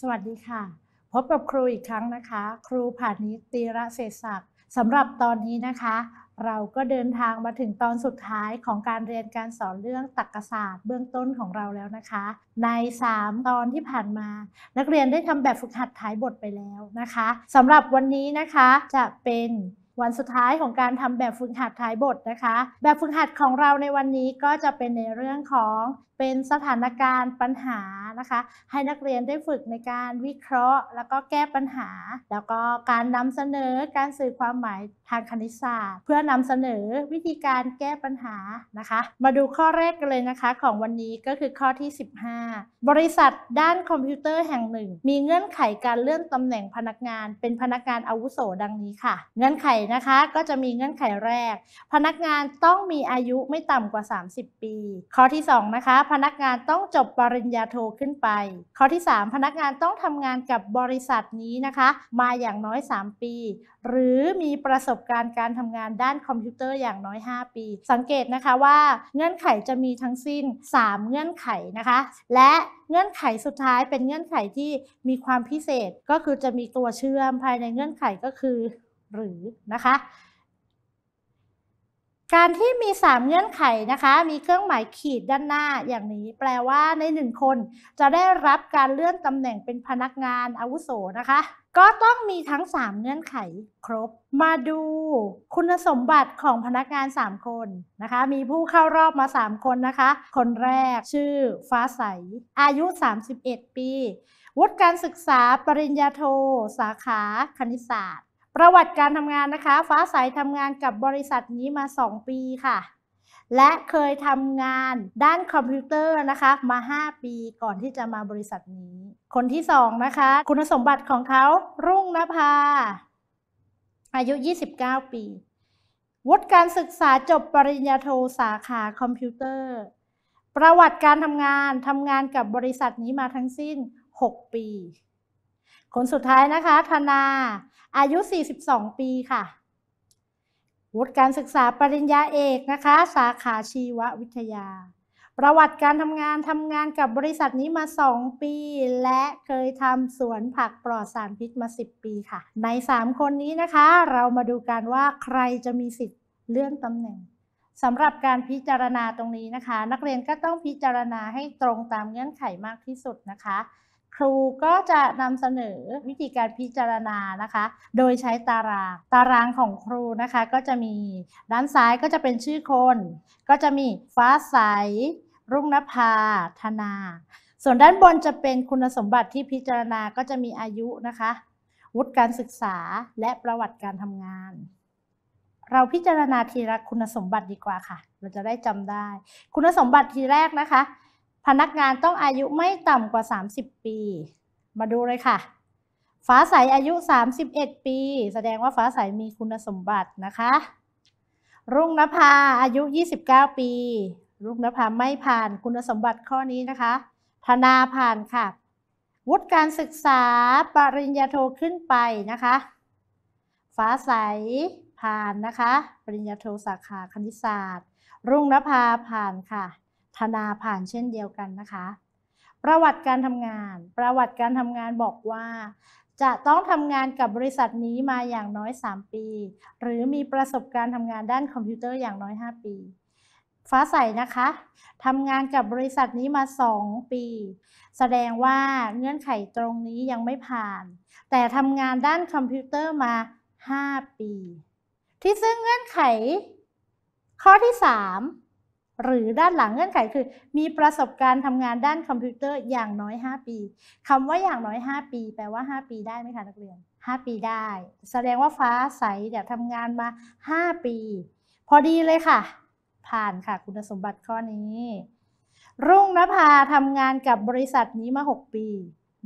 สวัสดีค่ะ พบกับครูอีกครั้งนะคะ ครูผ่านิตีระเศษศักดิ์สำหรับตอนนี้นะคะ เราก็เดินทางมาถึงตอนสุดท้ายของการเรียนการสอนเรื่องตรรกศาสตร์ เบื้องต้นของเราแล้วนะคะ ใน 3 ตอนที่ผ่านมา นักเรียนได้ทำแบบฝึกหัดท้ายบทไปแล้วนะคะสำหรับวันนี้นะคะจะเป็นวันสุดท้ายของการทำแบบฝึกหัดท้ายบทนะคะ แบบฝึกหัดของเราในวันนี้ก็จะเป็นในเรื่องของเป็นสถานการณ์ปัญหานะคะ ให้นักเรียนได้ฝึกในการวิเคราะห์แล้วก็แก้ปัญหา แล้วก็การนำเสนอการสื่อความหมายทางคณิตศาสตร์ เพื่อนำเสนอวิธีการแก้ปัญหานะคะ มาดูข้อแรกกันเลยนะคะของวันนี้ก็คือข้อที่ 15 บริษัทด้านคอมพิวเตอร์แห่งหนึ่ง มีเงื่อนไขการเลื่อนตำแหน่งพนักงานเป็นพนักงานอาวุโสดังนี้ค่ะ เงื่อนไขนะคะ ก็จะมีเงื่อนไขแรก พนักงานต้องมีอายุไม่ต่ำกว่า 30 ปี ข้อที่2นะคะพนักงานต้องจบปริญญาโทขึ้นไป ข้อที่ 3 พนักงานต้องทำงานกับบริษัทนี้นะคะ มาอย่างน้อย 3 ปี หรือมีประสบการณ์การทำงานด้านคอมพิวเตอร์อย่างน้อย 5 ปี สังเกตนะคะว่าเงื่อนไขจะมีทั้งสิ้น 3 เงื่อนไขนะคะ และเงื่อนไขสุดท้าย เป็นเงื่อนไขที่มีความพิเศษก็คือจะมีตัวเชื่อมภายในเงื่อนไขก็คือหรือนะคะการที่มี 3 เงื่อนไขนะคะมีเครื่องหมายขีดด้านหน้าอย่างนี้แปลว่าใน1คนจะได้รับการเลื่อนตำแหน่งเป็นพนักงานอาวุโสนะคะ ก็ต้องมีทั้ง 3 เงื่อนไข ครบ มาดูคุณสมบัติของพนักงาน 3 คนนะคะมีผู้เข้ารอบมา 3 คนนะคะคนแรกชื่อฟ้าใส อายุ 31 ปี วุฒิการศึกษาปริญญาโท สาขา คณิตศาสตร์ประวัติการทำงานนะคะ ฟ้าใสทำงานกับบริษัทนี้มา2 ปีค่ะ และเคยทำงานด้านคอมพิวเตอร์นะคะ มา 5 ปีก่อนที่จะมาบริษัทนี้ คนที่2นะคะ คุณสมบัติของเขา รุ่งนภา อายุ 29 ปีวุฒิการศึกษาจบปริญญาโทสาขาคอมพิวเตอร์ ประวัติการทำงานทำงานกับบริษัทนี้มาทั้งสิ้น 6 ปีคนสุดท้ายนะคะ ธนาอายุ 42 ปีค่ะวุฒิการศึกษาปริญญาเอกนะคะ สาขาชีววิทยา ประวัติการทำงานทำงานกับบริษัทนี้มา 2 ปี และเคยทำสวนผักปลอดสารพิษมา 10 ปีค่ะ ใน 3 คนนี้นะคะ เรามาดูกันว่าใครจะมีสิทธิ์เลื่อนตำแหน่งสำหรับการพิจารณาตรงนี้นะคะ นักเรียนก็ต้องพิจารณาให้ตรงตามเงื่อนไขมากที่สุดนะคะครูก็จะนำเสนอวิธีการพิจารณานะคะ โดยใช้ตาราง ตารางของครูนะคะ ก็จะมีด้านซ้ายก็จะเป็นชื่อคน ก็จะมีฟ้าใส รุ่งนภาธนา ส่วนด้านบนจะเป็นคุณสมบัติที่พิจารณาก็จะมีอายุนะคะ วุฒิการศึกษาและประวัติการทำงาน เราพิจารณาทีละคุณสมบัติดีกว่าค่ะ เราจะได้จำได้ คุณสมบัติทีแรกนะคะพนักงานต้องอายุไม่ต่ำกว่า 30 ปี มาดูเลยค่ะ ฟ้าใสอายุ 31 ปี แสดงว่าฟ้าใสมีคุณสมบัตินะคะ รุ่งนภา อายุ 29 ปี รุ่งนภาไม่ผ่านคุณสมบัติข้อนี้นะคะธนาผ่านค่ะ วุฒิการศึกษาปริญญาโทขึ้นไปนะคะ ฟ้าใสผ่านนะคะ ปริญญาโทสาขาคณิตศาสตร์ รุ่งนภาผ่านค่ะธนาผ่านเช่นเดียวกันนะคะ ประวัติการทำงาน ประวัติการทำงานบอกว่า จะต้องทำงานกับบริษัทนี้มาอย่างน้อย 3 ปี หรือมีประสบการณ์ทำงานด้านคอมพิวเตอร์อย่างน้อย 5 ปี ฟ้าใสนะคะทำงานกับบริษัทนี้มา 2 ปี แสดงว่าเงื่อนไขตรงนี้ยังไม่ผ่าน แต่ทำงานด้านคอมพิวเตอร์มา 5 ปี ที่ซึ่งเงื่อนไข ข้อที่3หรือด้านหลังเงื่อนไขคือ มีประสบการณ์ทำงานด้านคอมพิวเตอร์อย่างน้อย 5 ปีคำว่าอย่างน้อย 5 ปีแปลว่า 5 ปีได้ไหมคะนักเรียน5 ปีได้ แสดงว่าฟ้าใสเดี๋ยวทำงานมา 5 ปี พอดีเลยค่ะ ผ่านค่ะคุณสมบัติข้อนี้ รุ่งนภาทำงานกับบริษัทนี้มา 6 ปี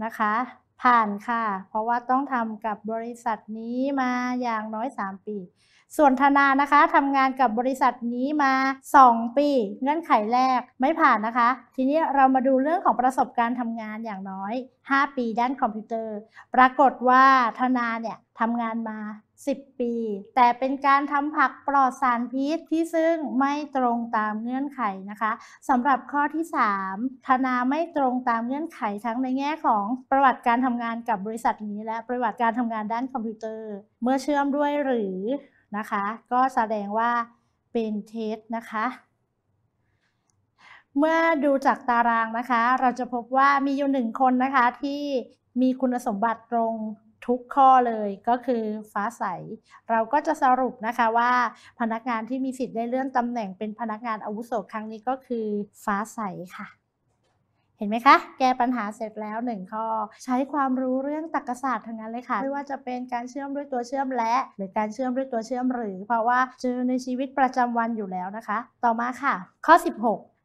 นะคะ ผ่านค่ะ เพราะว่าต้องทำกับบริษัทนี้มาอย่างน้อย 3 ปีส่วนธนานะคะทำงานกับบริษัทนี้มา 2 ปี เงื่อนไขแรกไม่ผ่านนะคะ ทีนี้เรามาดูเรื่องของประสบการณ์ทำงานอย่างน้อย 5 ปีด้านคอมพิวเตอร์ ปรากฏว่าธนาเนี่ยทำงานมา 10 ปี แต่เป็นการทำผักปลอดสารพิษที่ซึ่งไม่ตรงตามเงื่อนไขนะคะสำหรับข้อที่ 3ธนาไม่ตรงตามเงื่อนไขทั้งในแง่ของประวัติการทำงานกับบริษัทนี้ และประวัติการทำงานด้านคอมพิวเตอร์เมื่อเชื่อมด้วยหรือนะคะก็แสดงว่าเป็นเท็จนะคะ เมื่อดูจากตารางนะคะ เราจะพบว่ามีอยู่หนึ่งคนนะคะที่มีคุณสมบัติตรงทุกข้อเลย ก็คือฟ้าใส เราก็จะสรุปนะคะว่าพนักงานที่มีสิทธิ์ได้เลื่อนตำแหน่งเป็นพนักงานอาวุโสครั้งนี้ก็คือฟ้าใสค่ะเห็นไหมคะแก้ปัญหาเสร็จแล้วหนึ่งข้อ ใช้ความรู้เรื่องตรรกศาสตร์ทั้งนั้นเลยค่ะไม่ว่าจะเป็นการเชื่อมด้วยตัวเชื่อมและ หรือการเชื่อมด้วยตัวเชื่อมหรือ เพราะว่าเจอในชีวิตประจำวันอยู่แล้วนะคะ ต่อมาค่ะ ข้อ 16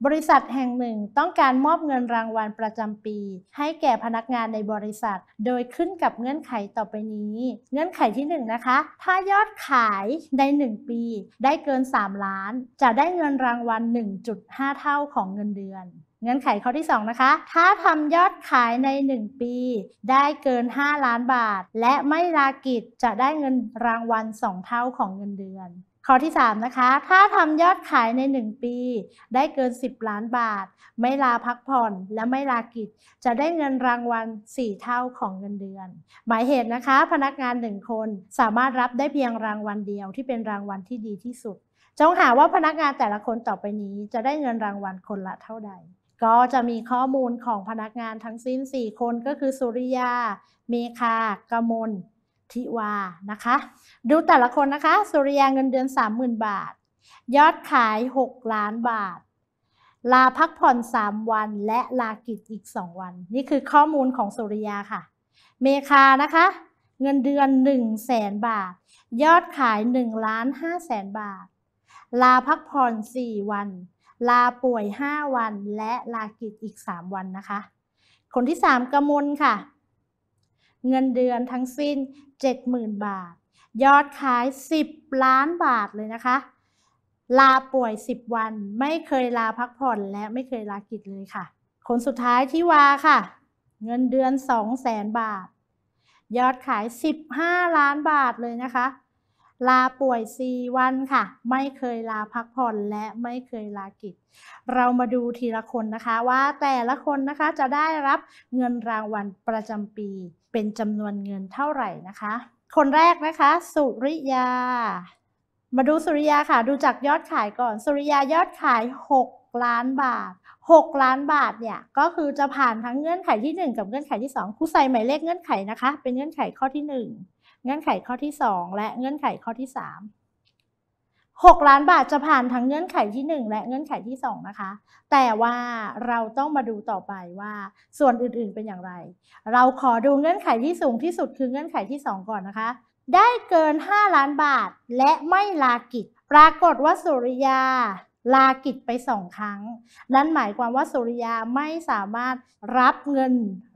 บริษัทแห่งหนึ่งต้องการมอบเงินรางวัลประจำปี ให้แก่พนักงานในบริษัท โดยขึ้นกับเงื่อนไขต่อไปนี้ เงื่อนไขที่1นนะคะ ถ้ายอดขายใน 1 ปีได้เกิน 3 ล้าน จะได้เงินรางวัล 1.5 เท่าของเงินเดือน เงื่อนไขข้อที่2นะคะ ถ้าทำยอดขายใน 1 ปีได้เกิน 5 ล้านบาท และไม่ลากิจจะได้เงินรางวัล2เท่าของเงินเดือนข้อที่3นะคะ ถ้าทำยอดขายใน1 ปี ได้เกิน 10 ล้านบาท ไม่ลาพักผ่อน และไม่ลากิจจะได้เงินรางวัล 4 เท่าของเงินเดือน หมายเหตุนะคะ พนักงาน1คนสามารถรับได้เพียงรางวัลเดียวที่เป็นรางวัลที่ดีที่สุด จงหาว่าพนักงานแต่ละคนต่อไปนี้จะได้เงินรางวัลคนละเท่าใด ก็จะมีข้อมูลของพนักงานทั้งสิ้น 4 คนก็คือสุริยา เมคากมลธิวานะคะ ดูแต่ละคนนะคะสุริยาเงินเดือน 30,000 บาท ยอดขาย 6 ล้านบาท ลาพักผ่อน 3 วัน และลากิจอีก 2 วัน นี่คือข้อมูลของสุริยาค่ะ เมคานะคะ เงินเดือน 1 0 0 0 0แบาท ยอดขาย1ล้าน5แสนบาท ลาพักผ่อน 4 วัน ลาป่วย 5 วัน และลากิจอีก 3 วันนะคะ คนที่ 3กระมลค่ะเงินเดือนทั้งสิ้น 70,000บาท ยอดขาย 10 ล้านบาทเลยนะคะ ลาป่วย 10 วัน ไม่เคยลาพักผ่อนและไม่เคยลากิจเลยค่ะ คนสุดท้ายที่วาค่ะ เงินเดือน 2 0 0 0 0 0บาท ยอดขาย 15 ล้านบาทเลยนะคะลาป่วย4วันค่ะไม่เคยลาพักผ่อนและไม่เคยลากิจ เรามาดูทีละคนนะคะว่าแต่ละคนนะคะจะได้รับเงินรางวัลประจำปี เป็นจำนวนเงินเท่าไหร่นะคะ คนแรกนะคะ สุริยา มาดูสุริยาค่ะ ดูจากยอดขายก่อนสุริยายอดขาย6ล้านบาท 6 ล้านบาทเนี่ยก็คือจะผ่านทั้งเงื่อนไขที่ 1 กับเงื่อนไขที่ 2ครูใส่หมายเลขเงื่อนไขนะคะเป็นเงื่อนไขข้อที่ 1เงื่อนไขข้อที่ 2 และเงื่อนไขข้อที่3 6ล้านบาทจะผ่านทั้งเงื่อนไขที่ 1 และเงื่อนไขที่ 2 นะคะ แต่ว่าเราต้องมาดูต่อไปว่า ส่วนอื่นๆเป็นอย่างไร เราขอดูเงื่อนไขที่สูงที่สุดคือเงื่อนไขที่ 2 ก่อนนะคะ ได้เกิน5ล้านบาทและไม่ลากิจ ปรากฏว่าสุริยาลากิจไปสองครั้ง นั่นหมายความว่าสุริยาไม่สามารถรับเงิน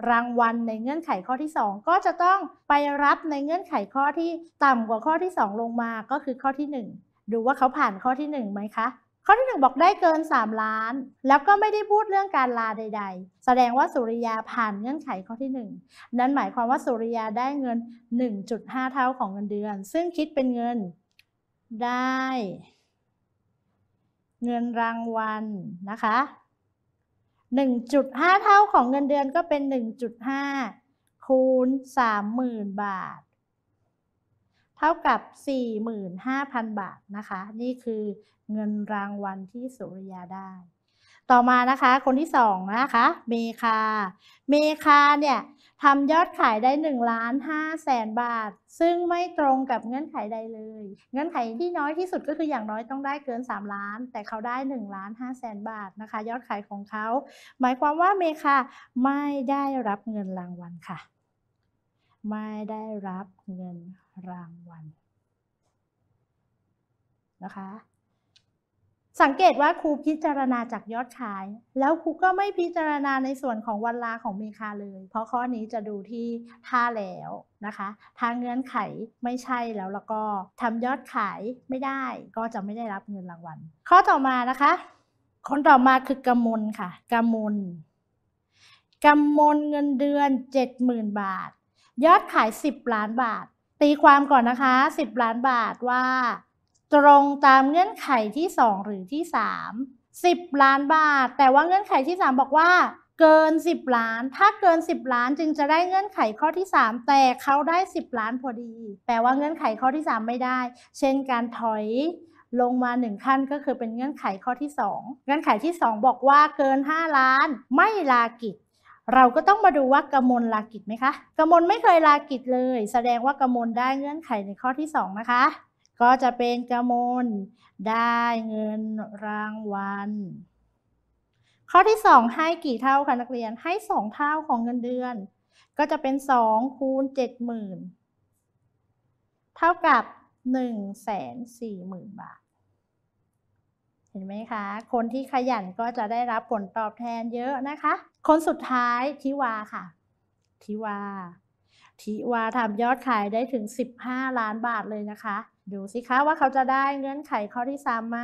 รางวัลในเงื่อนไขข้อที่ 2 ก็จะต้องไปรับในเงื่อนไขข้อที่ต่ำกว่าข้อที่ 2 ลงมาก็คือข้อที่ 1 ดูว่าเขาผ่านข้อที่1ไหมคะ ข้อที่ 1 บอกได้เกิน 3 ล้าน แล้วก็ไม่ได้พูดเรื่องการลาใด ๆ แสดงว่าสุริยาผ่านเงื่อนไขข้อที่ 1 นั่นหมายความว่าสุริยาได้เงิน 1.5 เท่าของเงินเดือน ซึ่งคิดเป็นเงินได้เงินรางวัลนะคะ1.5 เท่าของเงินเดือนก็เป็น 1.5คูณ30,000 บาท เท่ากับ 45,000 บาทนะคะ นี่คือเงินรางวัลที่สุริยาได้ ต่อมานะคะ คนที่สองนะคะ เมคา เมคาเนี่ยทำยอดขายได้1ล้าน5แสนบาท ซึ่งไม่ตรงกับเงื่อนไขใดเลย เงื่อนไขที่น้อยที่สุดก็คืออย่างน้อยต้องได้เกิน3ล้าน แต่เขาได้1ล้าน5แสนบาทนะคะ ยอดขายของเขา หมายความว่าเมคะไม่ได้รับเงินรางวัลค่ะ ไม่ได้รับเงินรางวัลนะคะสังเกตว่าครูพิจารณาจากยอดขาย แล้วครูก็ไม่พิจารณาในส่วนของวันลาของเมคาเลย เพราะข้อนี้จะดูที่ท่าแล้วนะคะทางเงื่อนไขไม่ใช่แล้วแล้วก็ทำยอดขายไม่ได้ ก็จะไม่ได้รับเงินรางวัลข้อต่อมานะคะคนต่อมาคือกำมลค่ะกำมลกำมลเงินเดือน70,000บาท ยอดขาย 10 ล้านบาท ตีความก่อนนะคะ10ล้านบาทว่าตรงตามเงื่อนไขที่ 2 หรือที่ 3 10 ล้านบาท แต่ว่าเงื่อนไขที่ 3 บอกว่า เกิน 10 ล้าน ถ้าเกิน 10 ล้านจึงจะได้เงื่อนไขข้อที่ 3 แต่เขาได้ 10 ล้านพอดีแปลว่าเงื่อนไขข้อที่3ไม่ได้ เช่นการถอยลงมาหนึ่งขั้นก็คือเป็นเงื่อนไขข้อที่ 2 เงื่อนไขที่ 2 บอกว่าเกิน 5 ล้านไม่ลากิจ เราก็ต้องมาดูว่ากมลลากิจไหมคะกมลไม่เคยลากิจเลย แสดงว่ากมลได้เงื่อนไขในข้อที่2นะคะก็จะเป็นกระมลได้เงินรางวัลข้อที่ 2 ให้กี่เท่าคะนักเรียนให้ 2 เท่าของเงินเดือน ก็จะเป็น2คูณ70,000 เท่ากับ 140,000 บาท เห็นไหมคะ คนที่ขยันก็จะได้รับผลตอบแทนเยอะนะคะ คนสุดท้าย ทิวาค่ะ ทิวาทิวาทำยอดขายได้ถึง 15 ล้านบาทเลยนะคะดูสิคะว่าเขาจะได้เงื่อนไขข้อที่3ไหม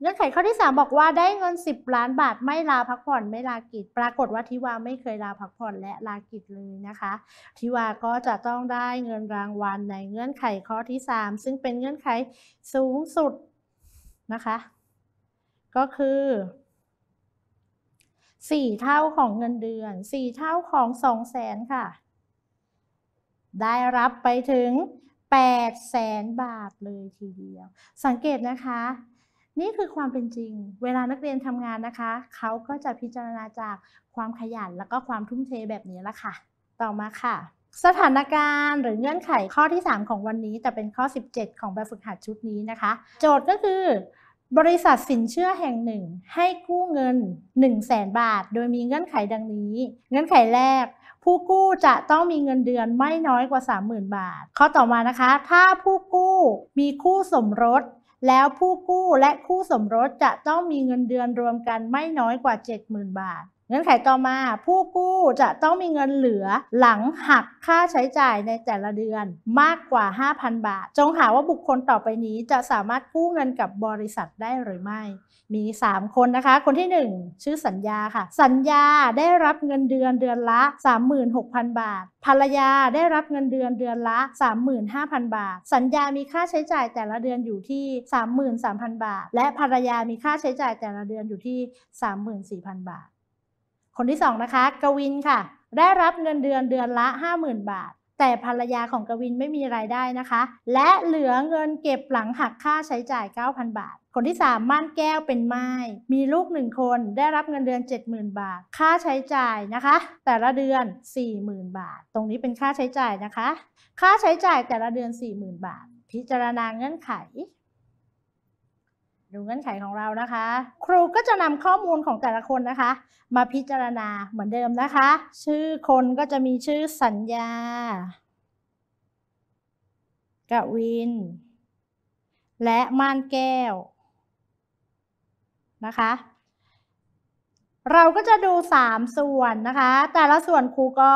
เงื่อนไขข้อที่3บอกว่าได้เงิน10ล้านบาทไม่ลาพักผ่อนไม่ลากิจ ปรากฏว่าทิวาไม่เคยลาพักผ่อนและลากิจเลยนะคะทิวาก็จะต้องได้เงินรางวัลในเงื่อนไขข้อที่3ซึ่งเป็นเงื่อนไขสูงสุดนะคะ ก็คือ สี่เท่าของเงินเดือนสี่เท่าของสองแสนค่ะ ได้รับไปถึง8แสนบาทเลยทีเดียว สังเกตนะคะ นี่คือความเป็นจริง เวลานักเรียนทำงานนะคะ เขาก็จะพิจารณาจากความขยันแล้วก็ความทุ่มเทแบบนี้ละค่ะ ต่อมาค่ะ สถานการณ์หรือเงื่อนไขข้อที่ 3 ของวันนี้แต่เป็นข้อ 17 ของแบบฝึกหัดชุดนี้นะคะ โจทย์ก็คือบริษัทสินเชื่อแห่งหนึ่ง ให้กู้เงิน 1 0 0 0 0แบาทโดยมีเงื่อนไขดังนี้ เงื่อนไขแรกผู้กู้จะต้องมีเงินเดือนไม่น้อยกว่า30,000 บาทข้อต่อมานะคะ ถ้าผู้กู้มีคู่สมรสแล้วผู้กู้และคู่สมรสจะต้องมีเงินเดือนรวมกันไม่น้อยกว่า70,000บาทเงื่อนไขต่อมาผู้กู้จะต้องมีเงินเหลือหลังหักค่าใช้จ่ายในแต่ละเดือนมากกว่า 5,000 บาท จงหาว่าบุคคลต่อไปนี้จะสามารถกู้เงินกับบริษัทได้หรือไม่ มี 3 คนนะคะ คนที่ 1 ชื่อสัญญาค่ะ สัญญาได้รับเงินเดือนเดือนละ 36,000บาท ภรรยาได้รับเงินเดือนเดือนละ 35,000 บาท สัญญามีค่าใช้จ่ายแต่ละเดือนอยู่ที่ 33,000 บาท และภรรยา มีค่าใช้จ่ายแต่ละเดือนอยู่ที่34,000 บาทคนที่2นะคะ กวินค่ะ ได้รับเงินเดือนเดือนละ 50,000 บาท แต่ภรรยาของกวินไม่มีรายได้นะคะ และเหลือเงินเก็บหลังหักค่าใช้จ่าย 9,000บาท คนที่ 3ม่านแก้วเป็นไม้ มีลูก 1 คนได้รับเงินเดือน 70,000 บาท ค่าใช้จ่ายนะคะ แต่ละเดือน 40,000 บาท ตรงนี้เป็นค่าใช้จ่ายนะคะ ค่าใช้จ่ายแต่ละเดือน 40,000 บาท พิจารณาเงื่อนไขดูเงื่อนไขของเรานะคะ ครูก็จะนำข้อมูลของแต่ละคนนะคะ มาพิจารณาเหมือนเดิมนะคะ ชื่อคนก็จะมีชื่อสัญญา กะวิน และม่านแก้ว นะคะ เราก็จะดู3ส่วนนะคะ แต่ละส่วนครูก็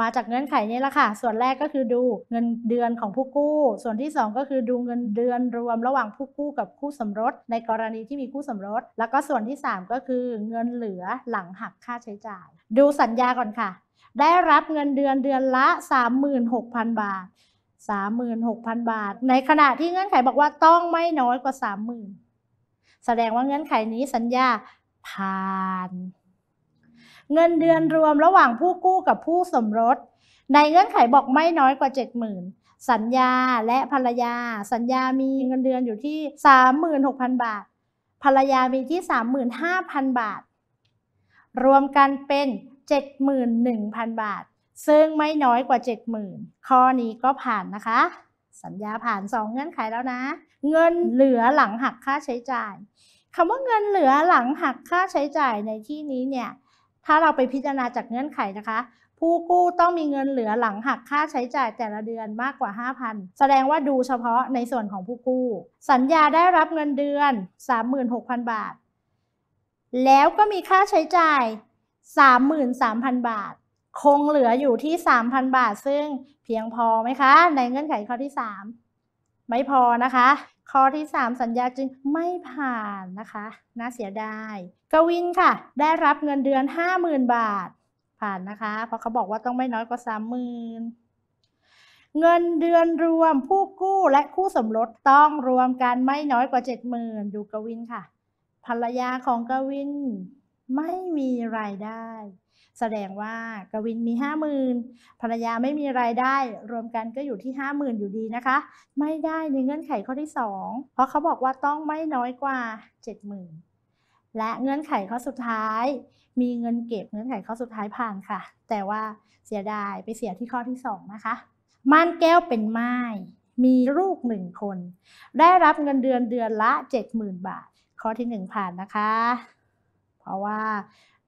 มาจากเงื่อนไขนี้ละค่ะ ส่วนแรกก็คือดูเงินเดือนของผู้กู้ ส่วนที่2ก็คือดูเงินเดือนรวมระหว่างผู้กู้กับคู่สมรสในกรณีที่มีคู่สมรส แล้วก็ส่วนที่3ก็คือ เงินเหลือหลังหักค่าใช้จ่าย ดูสัญญาก่อนค่ะ ได้รับเงินเดือนเดือนละ36,000บาท36,000บาท ในขณะที่เงื่อนไขบอกว่าต้องไม่น้อยกว่า30,000แสดงว่าเงื่อนไขนี้สัญญาผ่านเงินเดือนรวมระหว่างผู้กู้กับผู้สมรสในเงื่อนไขบอกไม่น้อยกว่า 70,000สัญญาและภรรยา สัญญามีเงินเดือนอยู่ที่ 36,000 บาทภรรยา มีที่35,000บาท รวมกันเป็น 71,000 บาท ซึ่งไม่น้อยกว่า 70,000ข้อนี้ก็ผ่านนะคะ สัญญาผ่าน 2 เงื่อนไขแล้วนะ เงินเหลือหลังหักค่าใช้จ่ายคำว่าเงินเหลือหลังหักค่าใช้จ่ายในที่นี้เนี่ยถ้าเราไปพิจารณาจากเงื่อนไขนะคะ ผู้กู้ต้องมีเงินเหลือหลังหักค่าใช้จ่ายแต่ละเดือนมากกว่า 5,000แสดงว่าดูเฉพาะในส่วนของผู้กู้สัญญาได้รับเงินเดือน 36,000 บาท แล้วก็มีค่าใช้จ่าย 33,000 บาท คงเหลืออยู่ที่ 3,000 บาท ซึ่งเพียงพอไหมคะ ในเงื่อนไขข้อที่3ไม่พอนะคะข้อที่3สัญญาจึงไม่ผ่านนะคะ น่าเสียดายกวินค่ะได้รับเงินเดือน 50,000บาทผ่านนะคะเพราะเขาบอกว่าต้องไม่น้อยกว่า 30,000เงินเดือนรวมผู้กู้และคู่สมรสต้องรวมกันไม่น้อยกว่า 70,000ดูกวินค่ะ ภรรยาของกวินไม่มีรายได้แสดงว่ากวินมี 50,000 ภรรยาไม่มีรายได้รวมกันก็อยู่ที่ 50,000 อยู่ดีนะคะ ไม่ได้ในเงื่อนไขข้อที่ 2 เพราะเขาบอกว่าต้องไม่น้อยกว่า 70,000 และเงื่อนไขข้อสุดท้าย มีเงินเก็บเงื่อนไขข้อสุดท้ายผ่านค่ะ แต่ว่าเสียดายไปเสียที่ข้อที่ 2 นะคะม่านแก้วเป็นไม้มีลูกหนึ่งคน ได้รับเงินเดือนเดือนละ 70,000 บาทข้อที่ 1 ผ่านนะคะ เพราะว่า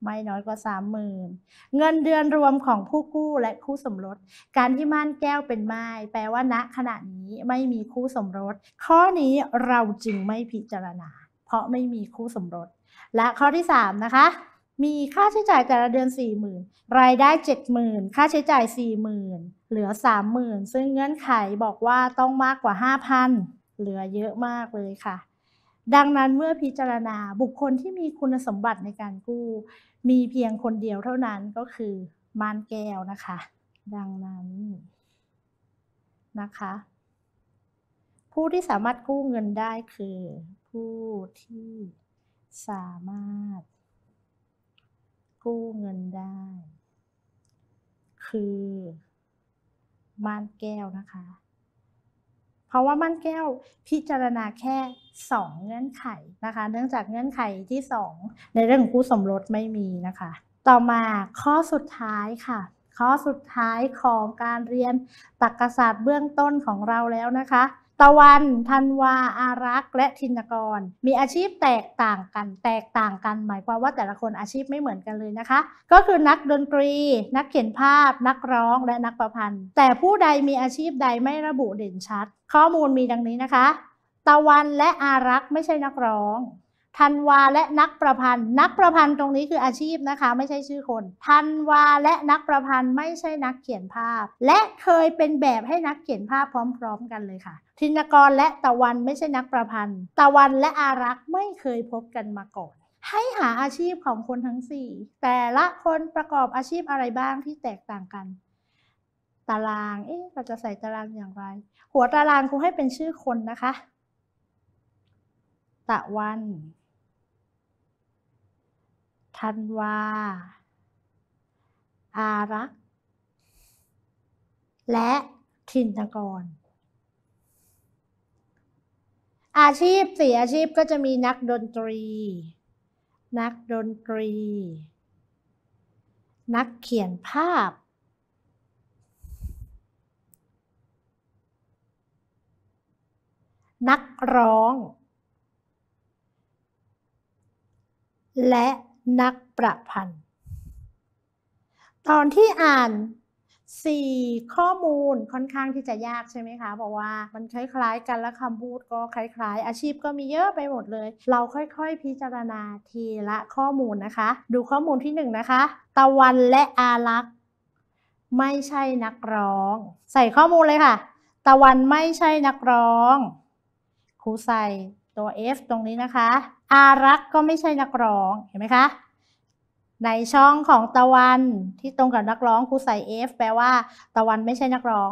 ไม่น้อยกว่าสามหมื่นเงินเดือนรวมของผู้กู้และคู่สมรส การที่ม่านแก้วเป็นไม้แปลว่าณ ขณะนี้ไม่มีคู่สมรส ข้อนี้เราจึงไม่พิจารณา เพราะไม่มีคู่สมรสและข้อที่สามนะคะ มีค่าใช้จ่ายแต่ละเดือน4มื่นรายได้7มื่นค่าใช้จ่าย4มื่นเหลือ3มื่นซึ่งเงื่อนไขบอกว่าต้องมากกว่า5พันเหลือเยอะมากเลยค่ะ ดังนั้นเมื่อพิจารณาบุคคลที่มีคุณสมบัติในการกู้มีเพียงคนเดียวเท่านั้นก็คือม่านแก้วนะคะ ดังนั้นนะคะ ผู้ที่สามารถกู้เงินได้คือ ผู้ที่สามารถกู้เงินได้ คือม่านแก้วนะคะเพราะว่าม้านแก้วพิจารณาแค่ 2 เงื่อนไขนะคะ เนื่องจากเงื่อนไขที่ 2 ในเรื่องของคู่สมรสไม่มีนะคะ ต่อมาข้อสุดท้ายค่ะ ข้อสุดท้ายของการเรียนตรรกศาสตร์เบื้องต้นของเราแล้วนะคะตะวัน ธันวาอารักษ์ และทินกร มีอาชีพแตกต่างกัน แตกต่างกัน หมายความว่าแต่ละคนอาชีพไม่เหมือนกันเลยนะคะ ก็คือนักดนตรี นักเขียนภาพ นักร้อง และนักประพันธ์ แต่ผู้ใดมีอาชีพใดไม่ระบุเด่นชัด ข้อมูลมีดังนี้นะคะ ตะวันและอารักษ์ไม่ใช่นักร้อง ธันวาและนักประพันธ์ นักประพันธ์ตรงนี้คืออาชีพนะคะ ไม่ใช่ชื่อคน ธันวาและนักประพันธ์ไม่ใช่นักเขียนภาพ และเคยเป็นแบบให้นักเขียนภาพพร้อม ๆ กันเลยค่ะธินกรและตะวันไม่ใช่นักประพันธ์ ตะวันและอารักษ์ไม่เคยพบกันมาก่อน ให้หาอาชีพของคนทั้งสี่แต่ละคนประกอบอาชีพอะไรบ้างที่แตกต่างกัน ตารางเอ๊ะเราจะใส่ตารางอย่างไร หัวตารางคงให้เป็นชื่อคนนะคะ ตะวันธันวา อารักษ์ และทินกรอาชีพสี่อาชีพก็จะมีนักดนตรี นักดนตรี นักเขียนภาพ นักร้อง และนักประพันธ์ ตอนที่อ่าน4 ข้อมูลค่อนข้างที่จะยากใช่ไหมคะเพราะว่ามันคล้ายๆ กันและคำพูดก็คล้าย ๆ อาชีพก็มีเยอะไปหมดเลย เราค่อย ๆ พิจารณาทีละข้อมูลนะคะ ดูข้อมูลที่1นะคะตะวันและอารักษ์ไม่ใช่นักร้อง ใส่ข้อมูลเลยค่ะ ตะวันไม่ใช่นักร้อง ครูใส่ตัว F ตรงนี้นะคะ อารักษ์ก็ไม่ใช่นักร้องเห็นไหมคะในช่องของตะวันที่ตรงกับนักร้องครูใส่ F แปลว่าตะวันไม่ใช่นักร้อง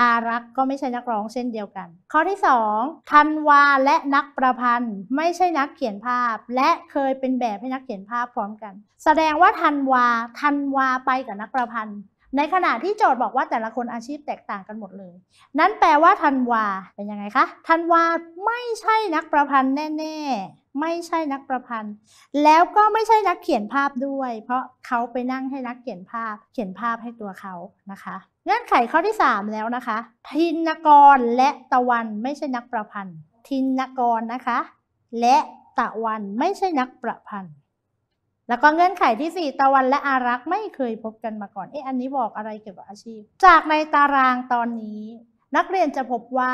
อารักก็ไม่ใช่นักร้องเช่นเดียวกัน ข้อที่2ทันวาและนักประพันธ์ ไม่ใช่นักเขียนภาพ และเคยเป็นแบบให้นักเขียนภาพพร้อมกัน แสดงว่า ทันวา ทันวาไปกับนักประพันธ์ ในขณะที่โจทย์บอกว่าแต่ละคนอาชีพแตกต่างกันหมดเลย นั้นแปลว่าทันวาเป็นยังไงคะทันวาไม่ใช่นักประพันธ์แน่ๆไม่ใช่นักประพันธ์ แล้วก็ไม่ใช่นักเขียนภาพด้วย เพราะเขาไปนั่งให้นักเขียนภาพ เขียนภาพให้ตัวเขานะคะ เงื่อนไขข้อที่3แล้วนะคะทินนกรและตะวันไม่ใช่นักประพันธ์ ทินกรนะคะ และตะวันไม่ใช่นักประพันธ์ แล้วก็เงื่อนไขที่ 4 ตะวันและอารักษ์ไม่เคยพบกันมาก่อนเอ๊ะอันนี้บอกอะไรเกี่ยวกับอาชีพ จากในตารางตอนนี้นักเรียนจะพบว่า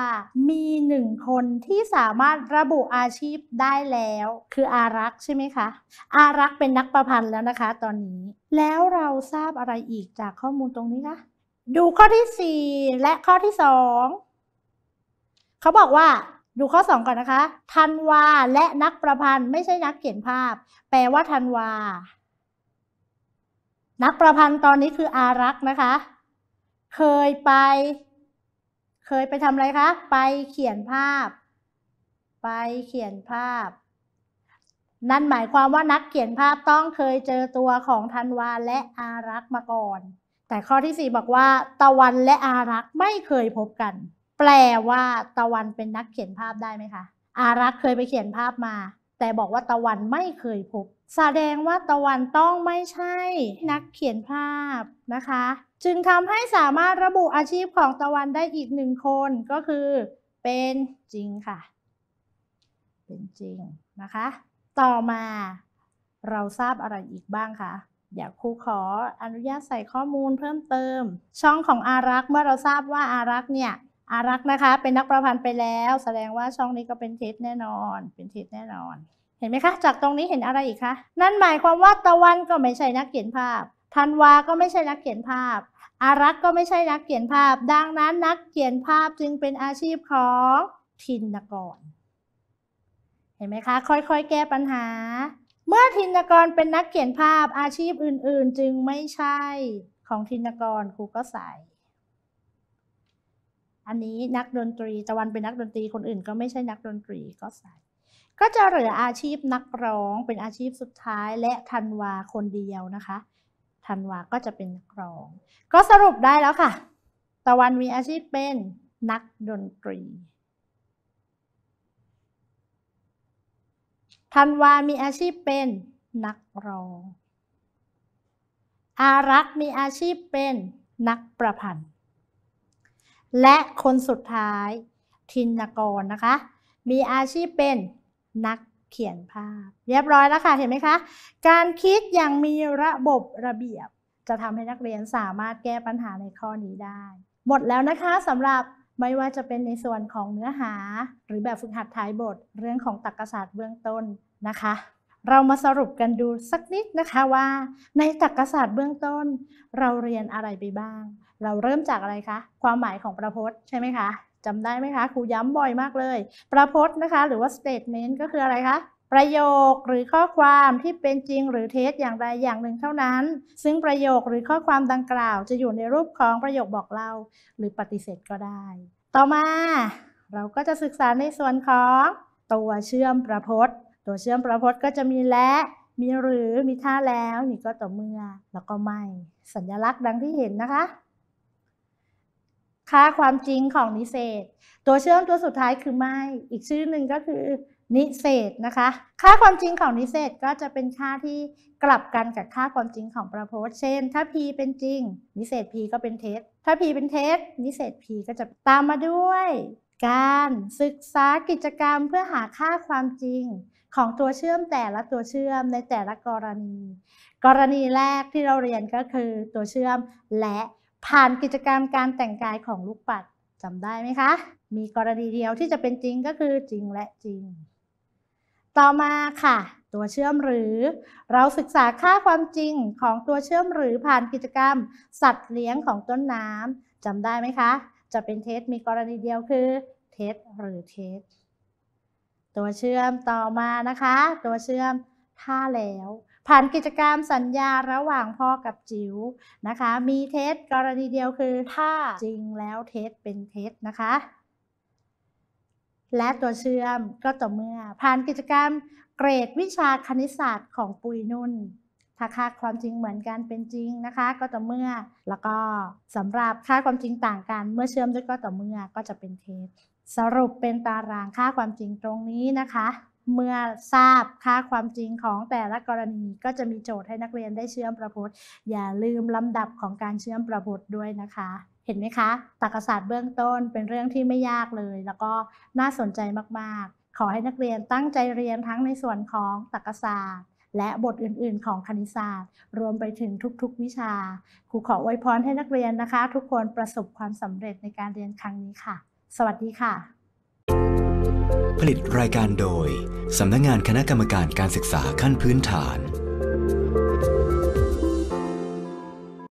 มีหนึ่งคนที่สามารถระบุอาชีพได้แล้ว คืออารักษ์ใช่ไหมคะ อารักษ์เป็นนักประพันธ์แล้วนะคะตอนนี้ แล้วเราทราบอะไรอีกจากข้อมูลตรงนี้คะ ดูข้อที่ 4 และข้อที่ 2 เขาบอกว่า ดูข้อ2ก่อนนะคะธันวา และนักประพันธ์ไม่ใช่นักเขียนภาพ แปลว่าธันวา นักประพันธ์ตอนนี้คือ อารักษ์นะคะ เคยไปเคยไปทำอะไรคะ ไปเขียนภาพ ไปเขียนภาพ นั่นหมายความว่านักเขียนภาพต้องเคยเจอตัวของธันวาและอารักษ์มาก่อน แต่ข้อที่ 4 บอกว่าตะวันและอารักษ์ไม่เคยพบกัน แปลว่าตะวันเป็นนักเขียนภาพได้ไหมคะ อารักษ์เคยไปเขียนภาพมา แต่บอกว่าตะวันไม่เคยพบแสดงว่าตะวันต้องไม่ใช่นักเขียนภาพนะคะ จึงทำให้สามารถระบุอาชีพของตะวันได้อีกหนึ่งคนก็คือเป็นจริงค่ะ เป็นจริงนะคะ ต่อมาเราทราบอะไรอีกบ้างคะอยากครูขออนุญาตใส่ข้อมูลเพิ่มเติม ช่องของอารักเมื่อเราทราบว่าอารักเนี่ยอารักนะคะ เป็นนักประพันธ์ไปแล้ว แสดงว่าช่องนี้ก็เป็นเท็จแน่นอน เป็นเท็จแน่นอนเห็นไหมคะจากตรงนี้เห็นอะไรอีกคะนั่นหมายความว่าตะวันก็ไม่ใช่นักเขียนภาพธันวาก็ไม่ใช่นักเขียนภาพ อารักษ์ก็ไม่ใช่นักเขียนภาพ ดังนั้นนักเขียนภาพจึงเป็นอาชีพของทินกร เห็นไหมคะค่อยๆแก้ปัญหา เมื่อทินกรเป็นนักเขียนภาพ อาชีพอื่น ๆจึงไม่ใช่ของทินกรครูก็ใส่ อันนี้นักดนตรีตะวันเป็นนักดนตรีคนอื่น ก็ไม่ใช่นักดนตรีก็ใส่ก็จะเหลืออาชีพนักร้องเป็นอาชีพสุดท้าย และธันวาคนเดียวนะคะธันวาก็จะเป็นนักร้อง ก็สรุปได้แล้วค่ะ ตะวันมีอาชีพเป็น นักดนตรี ธันวามีอาชีพเป็นนักร้อง อารักมีอาชีพเป็นนักประพันธ์ และคนสุดท้าย ทินกรนะคะ มีอาชีพเป็นนักเขียนภาพเรียบร้อยแล้วค่ะเห็นไหมคะ การคิดอย่างมีระบบระเบียบ จะทำให้นักเรียนสามารถแก้ปัญหาในข้อนี้ได้ หมดแล้วนะคะสำหรับไม่ว่าจะเป็นในส่วนของเนื้อหา หรือแบบฝึกหัดท้ายบทเรื่องของตรรกศาสตร์เบื้องต้นนะคะ เรามาสรุปกันดูสักนิดนะคะว่า ในตรรกศาสตร์เบื้องต้น เราเรียนอะไรไปบ้าง เราเริ่มจากอะไรคะ ความหมายของประพจน์ใช่ไหมคะจำได้ไหมคะครูย้ำบ่อยมากเลย ประพจน์นะคะ หรือว่า statement ก็คืออะไรคะประโยคหรือข้อความที่เป็นจริงหรือเท็จอย่างใดอย่างหนึ่งเท่านั้น ซึ่งประโยคหรือข้อความดังกล่าว จะอยู่ในรูปของประโยคบอกเล่าหรือปฏิเสธก็ได้ ต่อมา เราก็จะศึกษาในส่วนของตัวเชื่อมประพจน์ ตัวเชื่อมประพจน์ก็จะมีและ มีหรือมีท่าแล้ว นี่ก็ต่อเมื่อแล้วก็ไม่ สัญลักษณ์ดังที่เห็นนะคะค่าความจริงของนิเศษตัวเชื่อมตัวสุดท้ายคือไม่ อีกชื่อหนึ่งก็คือนิเศษนะคะ ค่าความจริงของนิเศษก็จะเป็นค่าที่กลับกันกับค่าความจริงของประโพสเช่นถ้า p เป็นจริง นิเศษ p ก็เป็นเท็จถ้า p เป็นเท็จนิเศษ p ก็จะตามมาด้วย การศึกษากิจกรรมเพื่อหาค่าความจริงของตัวเชื่อมแต่ละตัวเชื่อมในแต่ละกรณี กรณีแรกที่เราเรียนก็คือตัวเชื่อมและผ่านกิจกรรมการแต่งกายของลูกปัดจำได้ไหมคะ มีกรณีเดียวที่จะเป็นจริงก็คือจริงและจริง ต่อมาค่ะ ตัวเชื่อมหรือ เราศึกษาค่าความจริงของตัวเชื่อมหรือผ่านกิจกรรม สัตว์เลี้ยงของต้นน้ำจำได้ไหมคะจะเป็นเทสมีกรณีเดียวคือเทสหรือเทสตัวเชื่อมต่อมานะคะ ตัวเชื่อมท่าแล้วผ่านกิจกรรมสัญญาระหว่างพ่อกับจิ๋วนะคะ มีเทจกรณีเดียวคือ ถ้าจริงแล้วเทจเป็นเทจนะคะ และตัวเชื่อมก็ต่อเมื่อผ่านกิจกรรมเกรดวิชาคณิตศาสตร์ของปุยนุ่น ถ้าค่าความจริงเหมือนกันเป็นจริงนะคะ ก็ต่อเมื่อแล้วก็สำหรับค่าความจริงต่างกัน เมื่อเชื่อมด้วยก็ต่อเมื่อก็จะเป็นเทจสรุปเป็นตารางค่าความจริงตรงนี้นะคะเมื่อทราบค่าความจริงของแต่ละกรณี ก็จะมีโจทย์ให้นักเรียนได้เชื่อมประพจน์อย่าลืมลำดับของการเชื่อมประพจน์ด้วยนะคะ เห็นไหมคะตรรกศาสตร์เบื้องต้นเป็นเรื่องที่ไม่ยากเลย แล้วก็น่าสนใจมาก ๆ ขอให้นักเรียนตั้งใจเรียนทั้งในส่วนของตรรกศาสตร์และบทอื่น ๆ ของคณิตศาสตร์ รวมไปถึงทุก ๆ วิชาครูขออวยพรให้นักเรียนนะคะ ทุกคนประสบความสำเร็จในการเรียนครั้งนี้ค่ะ สวัสดีค่ะผลิตรายการโดย สำนักงงานคณะกรรมการการศึกษาขั้นพื้นฐาน